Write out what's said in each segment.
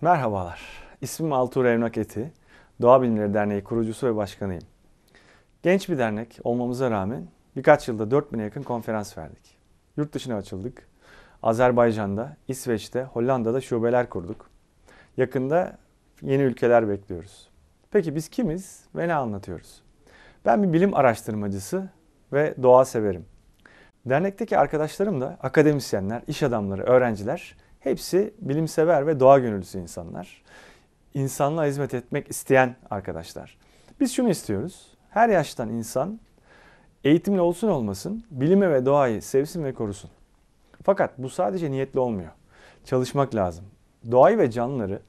Merhabalar. İsmim Altuğ Revnak Eti. Doğa Bilimleri Derneği kurucusu ve başkanıyım. Genç bir dernek olmamıza rağmen birkaç yılda 4000'e yakın konferans verdik. Yurt dışına açıldık. Azerbaycan'da, İsveç'te, Hollanda'da şubeler kurduk. Yakında yeni ülkeler bekliyoruz. Peki biz kimiz ve ne anlatıyoruz? Ben bir bilim araştırmacısı ve doğa severim. Dernekteki arkadaşlarım da akademisyenler, iş adamları, öğrenciler Hepsi bilimsever ve doğa gönüllüsü insanlar. İnsanlığa hizmet etmek isteyen arkadaşlar. Biz şunu istiyoruz. Her yaştan insan eğitimli olsun olmasın bilime ve doğayı sevsin ve korusun. Fakat bu sadece niyetli olmuyor. Çalışmak lazım. Doğayı ve canlıları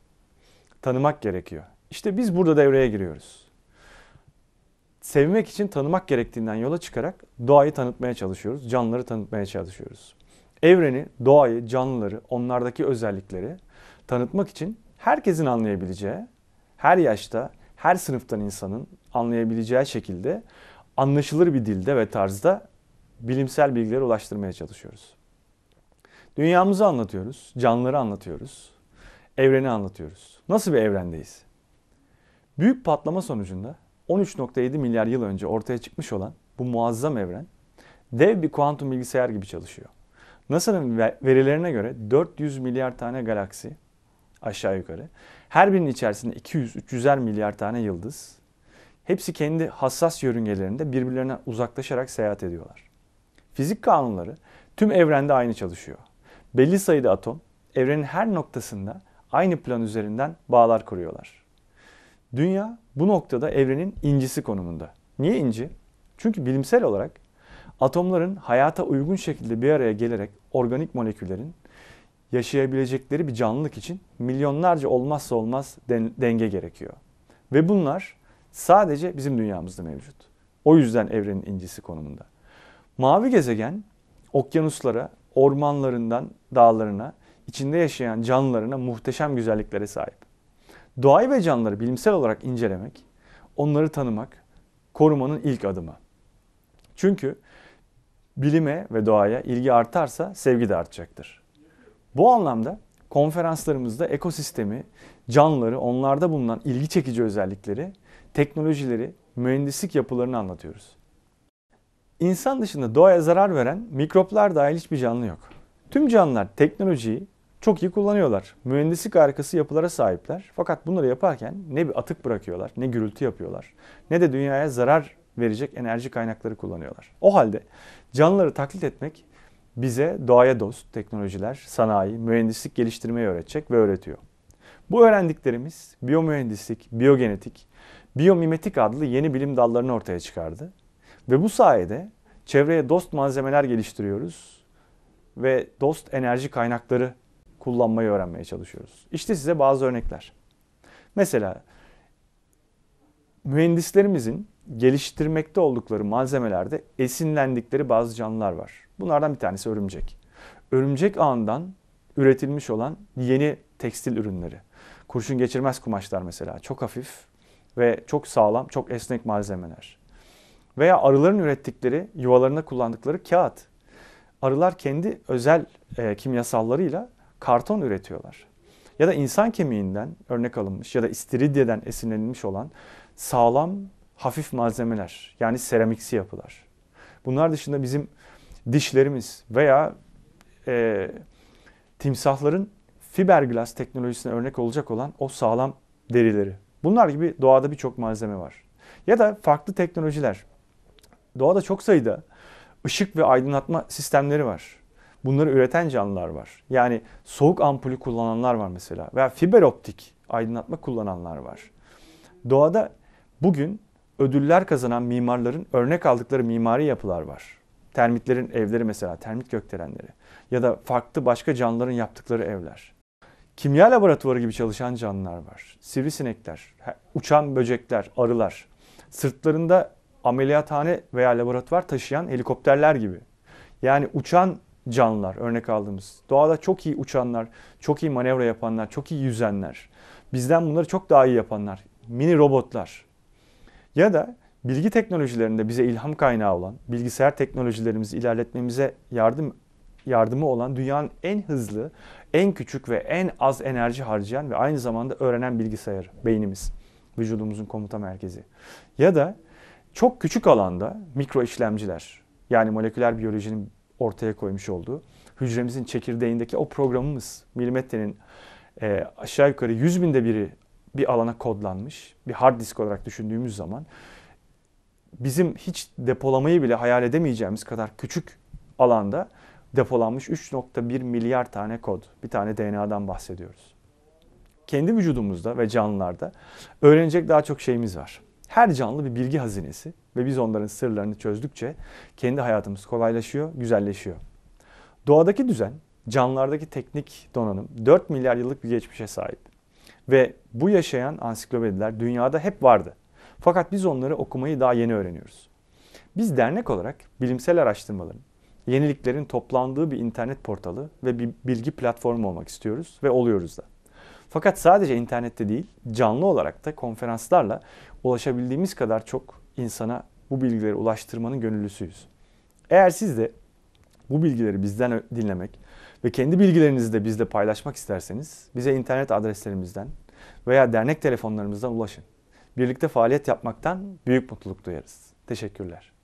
tanımak gerekiyor. İşte biz burada devreye giriyoruz. Sevmek için tanımak gerektiğinden yola çıkarak doğayı tanıtmaya çalışıyoruz, canlıları tanıtmaya çalışıyoruz. Evreni, doğayı, canlıları, onlardaki özellikleri tanıtmak için herkesin anlayabileceği, her yaşta, her sınıftan insanın anlayabileceği şekilde anlaşılır bir dilde ve tarzda bilimsel bilgilere ulaştırmaya çalışıyoruz. Dünyamızı anlatıyoruz, canlıları anlatıyoruz, evreni anlatıyoruz. Nasıl bir evrendeyiz? Büyük patlama sonucunda 13.7 milyar yıl önce ortaya çıkmış olan bu muazzam evren dev bir kuantum bilgisayar gibi çalışıyor. NASA'nın verilerine göre 400 milyar tane galaksi aşağı yukarı. Her birinin içerisinde 200-300'er milyar tane yıldız. Hepsi kendi hassas yörüngelerinde birbirlerine uzaklaşarak seyahat ediyorlar. Fizik kanunları tüm evrende aynı çalışıyor. Belli sayıda atom evrenin her noktasında aynı plan üzerinden bağlar kuruyorlar. Dünya bu noktada evrenin incisi konumunda. Niye inci? Çünkü bilimsel olarak atomların hayata uygun şekilde bir araya gelerek organik moleküllerin yaşayabilecekleri bir canlılık için milyonlarca olmazsa olmaz denge gerekiyor. Ve bunlar sadece bizim dünyamızda mevcut. O yüzden evrenin incisi konumunda. Mavi gezegen okyanuslara, ormanlarından dağlarına, içinde yaşayan canlılarına muhteşem güzelliklere sahip. Doğayı ve canlıları bilimsel olarak incelemek, onları tanımak, korumanın ilk adımı. Çünkü bilime ve doğaya ilgi artarsa sevgi de artacaktır. Bu anlamda konferanslarımızda ekosistemi, canlıları, onlarda bulunan ilgi çekici özellikleri, teknolojileri, mühendislik yapılarını anlatıyoruz. İnsan dışında doğaya zarar veren mikroplar dahil hiçbir canlı yok. Tüm canlılar teknolojiyi çok iyi kullanıyorlar. Mühendislik arkası yapılara sahipler. Fakat bunları yaparken ne bir atık bırakıyorlar, ne gürültü yapıyorlar, ne de dünyaya zarar verecek enerji kaynakları kullanıyorlar. O halde canlıları taklit etmek bize doğaya dost teknolojiler, sanayi, mühendislik geliştirmeyi öğretecek ve öğretiyor. Bu öğrendiklerimiz biyomühendislik, biyogenetik, biyomimetik adlı yeni bilim dallarını ortaya çıkardı. Ve bu sayede çevreye dost malzemeler geliştiriyoruz ve dost enerji kaynakları kullanmayı öğrenmeye çalışıyoruz. İşte size bazı örnekler. Mesela mühendislerimizin geliştirmekte oldukları malzemelerde esinlendikleri bazı canlılar var. Bunlardan bir tanesi örümcek. Örümcek ağından üretilmiş olan yeni tekstil ürünleri. Kurşun geçirmez kumaşlar mesela. Çok hafif ve çok sağlam, çok esnek malzemeler. Veya arıların ürettikleri, yuvalarına kullandıkları kağıt. Arılar kendi özel e, kimyasallarıyla karton üretiyorlar. Ya da insan kemiğinden örnek alınmış ya da istiridyeden esinlenilmiş olan sağlam hafif malzemeler yani seramiksi yapılar. Bunlar dışında bizim dişlerimiz veya e, timsahların fiberglas teknolojisine örnek olacak olan o sağlam derileri. Bunlar gibi doğada birçok malzeme var. Ya da farklı teknolojiler. Doğada çok sayıda ışık ve aydınlatma sistemleri var. Bunları üreten canlılar var. Yani soğuk ampulü kullananlar var mesela veya fiber optik aydınlatma kullananlar var. Doğada bugün ödüller kazanan mimarların örnek aldıkları mimari yapılar var. Termitlerin evleri mesela, termit gökdelenleri ya da farklı başka canlıların yaptıkları evler. Kimya laboratuvarı gibi çalışan canlılar var. Sivrisinekler, uçan böcekler, arılar. Sırtlarında ameliyathane veya laboratuvar taşıyan helikopterler gibi. Yani uçan canlılar örnek aldığımız. Doğada çok iyi uçanlar, çok iyi manevra yapanlar, çok iyi yüzenler. Bizden bunları çok daha iyi yapanlar. Mini robotlar. Ya da bilgi teknolojilerinde bize ilham kaynağı olan, bilgisayar teknolojilerimizi ilerletmemize yardım yardımı olan dünyanın en hızlı, en küçük ve en az enerji harcayan ve aynı zamanda öğrenen bilgisayarı beynimiz, vücudumuzun komuta merkezi. Ya da çok küçük alanda mikro işlemciler, yani moleküler biyolojinin ortaya koymuş olduğu hücremizin çekirdeğindeki o programımız milimetrenin e, aşağı yukarı yüz binde biri bir alana kodlanmış, bir hard disk olarak düşündüğümüz zaman bizim hiç depolamayı bile hayal edemeyeceğimiz kadar küçük alanda depolanmış 3.1 milyar tane kod, bir tane DNA'dan bahsediyoruz. Kendi vücudumuzda ve canlılarda öğrenecek daha çok şeyimiz var. Her canlı bir bilgi hazinesi ve biz onların sırlarını çözdükçe kendi hayatımız kolaylaşıyor, güzelleşiyor. Doğadaki düzen, canlılardaki teknik donanım 4 milyar yıllık bir geçmişe sahip. Ve bu yaşayan ansiklopediler dünyada hep vardı. Fakat biz onları okumayı daha yeni öğreniyoruz. Biz dernek olarak bilimsel araştırmaların, yeniliklerin toplandığı bir internet portalı ve bir bilgi platformu olmak istiyoruz ve oluyoruz da. Fakat sadece internette değil, canlı olarak da konferanslarla ulaşabildiğimiz kadar çok insana bu bilgileri ulaştırmanın gönüllüsüyüz. Eğer siz de bu bilgileri bizden dinlemek ve kendi bilgilerinizi de bizle paylaşmak isterseniz bize internet adreslerimizden veya dernek telefonlarımızdan ulaşın. Birlikte faaliyet yapmaktan büyük mutluluk duyarız. Teşekkürler.